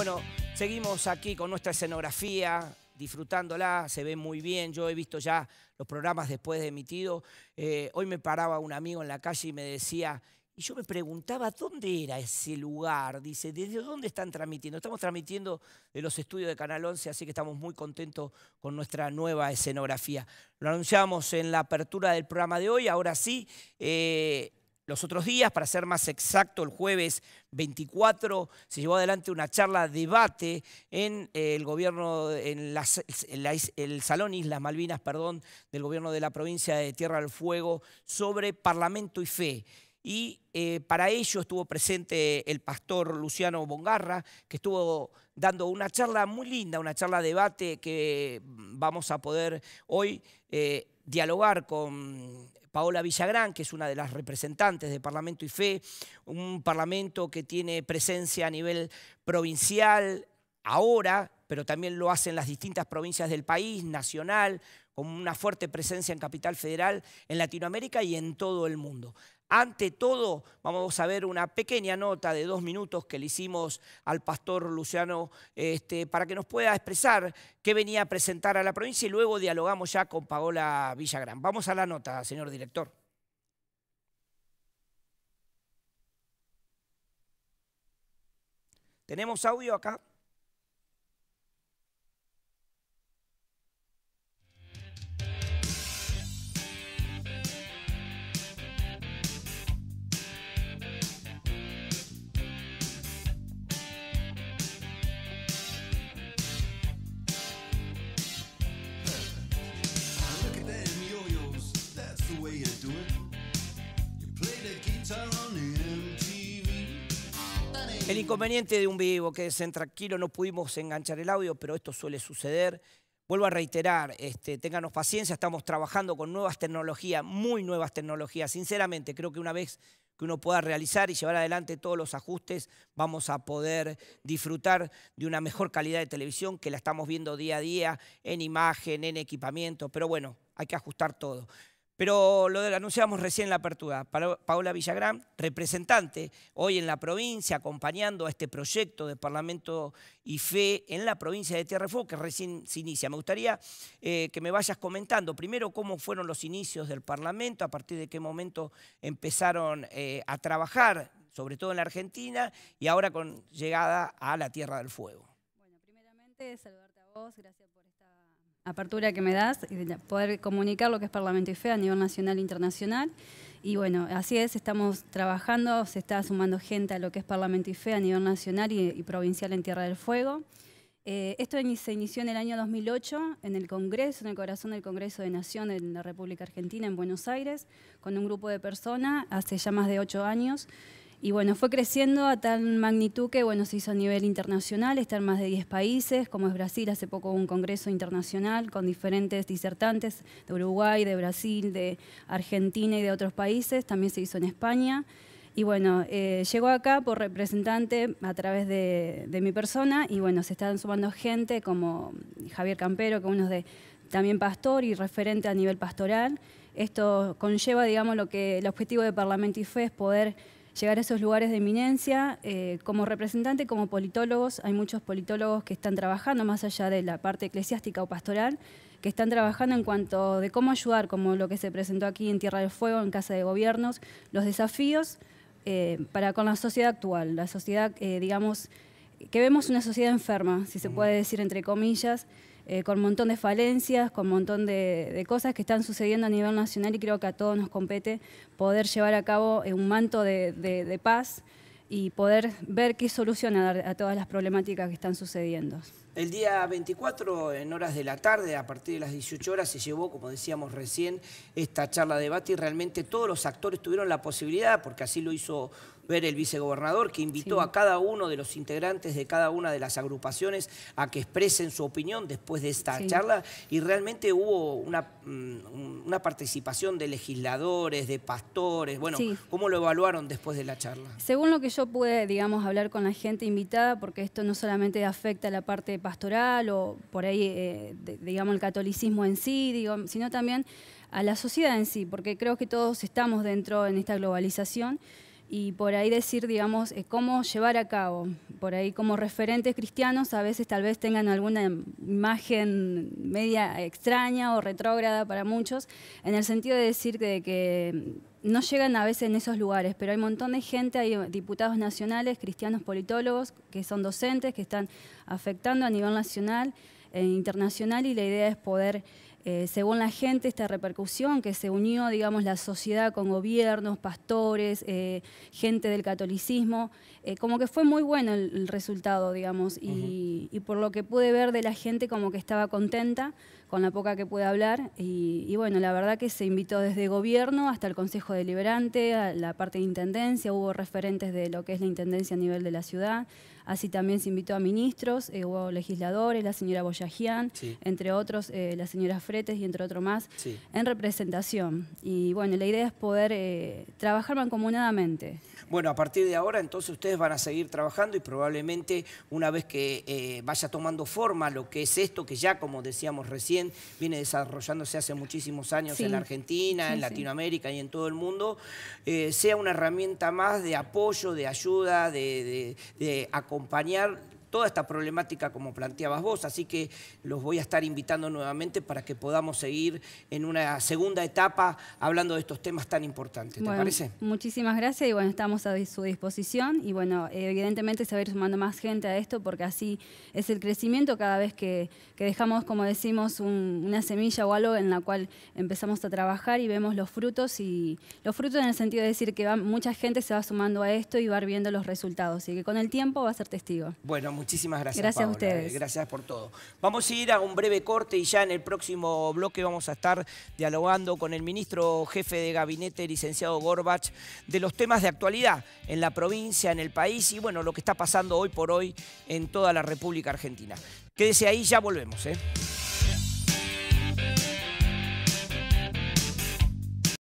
Bueno, seguimos aquí con nuestra escenografía, disfrutándola, se ve muy bien. Yo he visto ya los programas después de emitido. Eh, hoy me paraba un amigo en la calle y me decía, y yo me preguntaba dónde era ese lugar. Dice, ¿desde dónde están transmitiendo? Estamos transmitiendo de los estudios de Canal 11, así que estamos muy contentos con nuestra nueva escenografía. Lo anunciamos en la apertura del programa de hoy. Ahora sí, eh, los otros días, para ser más exacto, el jueves 24 se llevó adelante una charla debate en eh, el gobierno, en, el Salón Islas Malvinas, perdón, del gobierno de la provincia de Tierra del Fuego sobre Parlamento y Fe. Y eh, para ello estuvo presente el pastor Luciano Bongarra, que estuvo dando una charla muy linda, una charla debate que vamos a poder hoy eh, dialogar con Paola Villagrán, que es una de las representantes de Parlamento y Fe, un parlamento que tiene presencia a nivel provincial ahora, pero también lo hacen las distintas provincias del país, nacional, con una fuerte presencia en Capital Federal, en Latinoamérica y en todo el mundo. Ante todo, vamos a ver una pequeña nota de dos minutos que le hicimos al pastor Luciano este, para que nos pueda expresar qué venía a presentar a la provincia y luego dialogamos ya con Paola Villagrán. Vamos a la nota, señor director. ¿Tenemos audio acá? El inconveniente de un vivo, en tranquilo, no pudimos enganchar el audio, pero esto suele suceder. Vuelvo a reiterar, este, ténganos paciencia, estamos trabajando con nuevas tecnologías, muy nuevas tecnologías. Sinceramente, creo que una vez que uno pueda realizar y llevar adelante todos los ajustes, vamos a poder disfrutar de una mejor calidad de televisión que la estamos viendo día a día en imagen, en equipamiento, pero bueno, hay que ajustar todo. Pero lo anunciamos recién en la apertura. Paula Villagrán, representante hoy en la provincia, acompañando a este proyecto de Parlamento y Fe en la provincia de Tierra Fuego, que recién se inicia. Me gustaría eh, que me vayas comentando primero cómo fueron los inicios del Parlamento, a partir de qué momento empezaron eh, a trabajar, sobre todo en la Argentina, y ahora con llegada a la Tierra del Fuego. Bueno, primeramente saludarte a vos, gracias apertura que me das y poder comunicar lo que es Parlamento y Fe a nivel nacional e internacional. Y bueno, así es, estamos trabajando, se está sumando gente a lo que es Parlamento y Fe a nivel nacional y, provincial en Tierra del Fuego. Eh, esto se inició en el año 2008 en el Congreso, en el corazón del Congreso de Nación de la República Argentina en Buenos Aires, con un grupo de personas hace ya más de ocho años. Y bueno, fue creciendo a tal magnitud que bueno, se hizo a nivel internacional, está en más de 10 países, como es Brasil, hace poco un congreso internacional con diferentes disertantes de Uruguay, de Brasil, de Argentina y de otros países, también se hizo en España. Y bueno, eh, llegó acá por representante a través de, mi persona y bueno, se están sumando gente como Javier Campero, que uno es de, también pastor y referente a nivel pastoral. Esto conlleva, digamos, lo que el objetivo de Parlamento fe es poder llegar a esos lugares de eminencia. Eh, como representante, como politólogos, hay muchos politólogos que están trabajando más allá de la parte eclesiástica o pastoral, que están trabajando en cuanto de cómo ayudar, como lo que se presentó aquí en Tierra del Fuego, en Casa de Gobiernos, los desafíos eh, para con la sociedad actual, la sociedad, eh, digamos, que vemos una sociedad enferma, si se puede decir entre comillas, eh, con un montón de falencias, con un montón de, cosas que están sucediendo a nivel nacional y creo que a todos nos compete poder llevar a cabo eh, un manto de, paz y poder ver qué solución a todas las problemáticas que están sucediendo. El día 24, en horas de la tarde, a partir de las 18 horas, se llevó, como decíamos recién, esta charla de debate y realmente todos los actores tuvieron la posibilidad, porque así lo hizo ver el vicegobernador, que invitó a cada uno de los integrantes de cada una de las agrupaciones a que expresen su opinión después de esta charla y realmente hubo mm, una, participación de legisladores, de pastores, bueno, ¿cómo lo evaluaron después de la charla? Según lo que yo pude, digamos, hablar con la gente invitada, porque esto no solamente afecta a la parte pastoral o por ahí, eh, digamos, el catolicismo en sí, sino también a la sociedad en sí, porque creo que todos estamos dentro en esta globalización y por ahí decir, digamos, eh, cómo llevar a cabo. Por ahí como referentes cristianos a veces tal vez tengan alguna imagen media extraña o retrógrada para muchos, en el sentido de decir que no llegan a veces en esos lugares, pero hay un montón de gente, hay diputados nacionales, cristianos politólogos, que son docentes, que están afectando a nivel nacional e internacional y la idea es poder eh, según la gente, esta repercusión que se unió, digamos, la sociedad con gobiernos, pastores, eh, gente del catolicismo, eh, como que fue muy bueno el, resultado, digamos, y, por lo que pude ver de la gente, como que estaba contenta con la poca que pude hablar, y, y bueno, la verdad que se invitó desde gobierno hasta el Consejo Deliberante, a la parte de Intendencia, hubo referentes de lo que es la Intendencia a nivel de la ciudad, Así también se invitó a ministros, eh, hubo legisladores, la señora Boyajian, entre otros, eh, la señora Fretes y entre otros más, en representación. Y bueno, la idea es poder eh, trabajar mancomunadamente. Bueno, a partir de ahora entonces ustedes van a seguir trabajando y probablemente una vez que eh, vaya tomando forma lo que es esto, que ya como decíamos recién, viene desarrollándose hace muchísimos años en Argentina, en Latinoamérica y en todo el mundo, sea una herramienta más de apoyo, de ayuda, de, de, acompañar toda esta problemática como planteabas vos, así que los voy a estar invitando nuevamente para que podamos seguir en una segunda etapa hablando de estos temas tan importantes. ¿Te parece? Muchísimas gracias y bueno, estamos a su disposición y bueno, evidentemente se va a ir sumando más gente a esto porque así es el crecimiento cada vez que, dejamos, como decimos, una semilla o algo en la cual empezamos a trabajar y vemos los frutos y los frutos en el sentido de decir que va, mucha gente se va sumando a esto y va viendo los resultados y que con el tiempo va a ser testigo. Bueno, muchísimas gracias. Gracias a eh, ustedes. Gracias por todo. Vamos a ir a un breve corte y ya en el próximo bloque vamos a estar dialogando con el ministro jefe de gabinete, licenciado Gorbach, de los temas de actualidad en la provincia, en el país y bueno, lo que está pasando hoy por hoy en toda la República Argentina. Quédese ahí, ya volvemos. ¿eh?